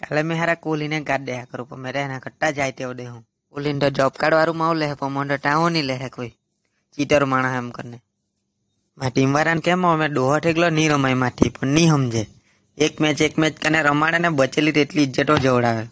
કાલે મેં હારા કોલીને ગાડ દેહા કરું પણ મેરે એના કટ્ટા જાય તેવો હું કોલીને તો જોબ કાર્ડ વાળું માવ લેહે પણ મને ટાવો નહીં લેહે કોઈ ચીટર માણસ એમ કરીને મા ટીમ વાળાને કેમ અમે ડોહો એકલો નહીં રમાય માથી પણ નહીં સમજે એક મેચ એક મેચ કને રમાડે ને બચેલી તેટલી ઇજ્જતો જવડાવે